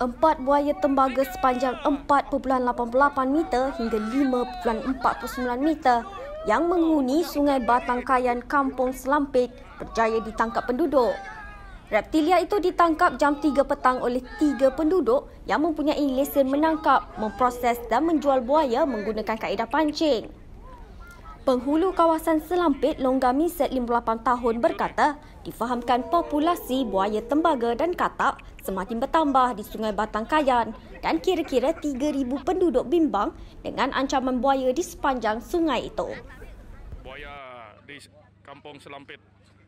Empat buaya tembaga sepanjang 4.88 meter hingga 5.49 meter yang menghuni Sungai Batang Kayan Kampung Selampit berjaya ditangkap penduduk. Reptilia itu ditangkap jam 3 petang oleh tiga penduduk yang mempunyai lesen menangkap, memproses dan menjual buaya menggunakan kaedah pancing. Penghulu kawasan Selampit Longga Miset 58 tahun berkata, difahamkan populasi buaya tembaga dan katak semakin bertambah di Sungai Batang Kayan dan kira-kira 3,000 penduduk bimbang dengan ancaman buaya di sepanjang sungai itu. Buaya di kampung Selampit